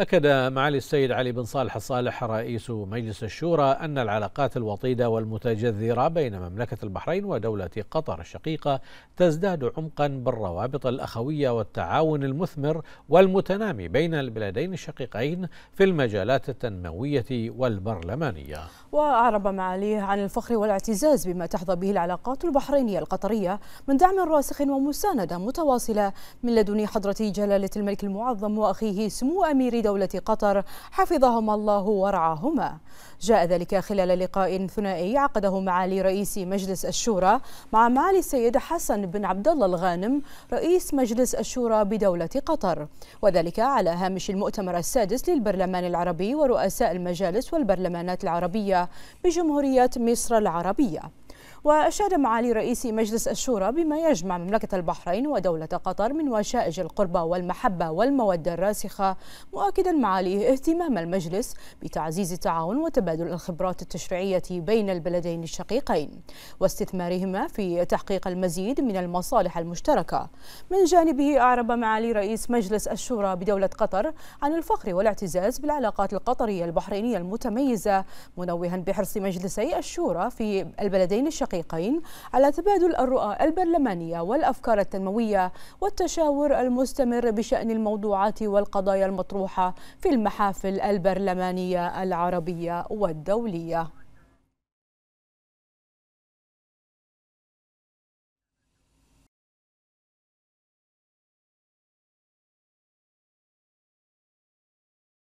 أكد معالي السيد علي بن صالح الصالح رئيس مجلس الشورى أن العلاقات الوطيدة والمتجذرة بين مملكة البحرين ودولة قطر الشقيقة تزداد عمقا بالروابط الأخوية والتعاون المثمر والمتنامي بين البلدين الشقيقين في المجالات التنموية والبرلمانية وأعرب معاليه عن الفخر والاعتزاز بما تحظى به العلاقات البحرينية القطرية من دعم راسخ ومساندة متواصلة من لدن حضرة جلالة الملك المعظم وأخيه سمو أمير دولة قطر حفظهما الله ورعاهما جاء ذلك خلال لقاء ثنائي عقده معالي رئيس مجلس الشورى مع معالي السيد حسن بن عبد الله الغانم رئيس مجلس الشورى بدولة قطر وذلك على هامش المؤتمر السادس للبرلمان العربي ورؤساء المجالس والبرلمانات العربية بجمهورية مصر العربية وأشاد معالي رئيس مجلس الشورى بما يجمع مملكة البحرين ودولة قطر من وشائج القربة والمحبة والمودة الراسخة مؤكدا معاليه اهتمام المجلس بتعزيز التعاون وتبادل الخبرات التشريعية بين البلدين الشقيقين واستثمارهما في تحقيق المزيد من المصالح المشتركة من جانبه أعرب معالي رئيس مجلس الشورى بدولة قطر عن الفخر والاعتزاز بالعلاقات القطرية البحرينية المتميزة منوها بحرص مجلسي الشورى في البلدين الشقيقين الشقيقين على تبادل الرؤى البرلمانية والأفكار التنموية والتشاور المستمر بشأن الموضوعات والقضايا المطروحة في المحافل البرلمانية العربية والدولية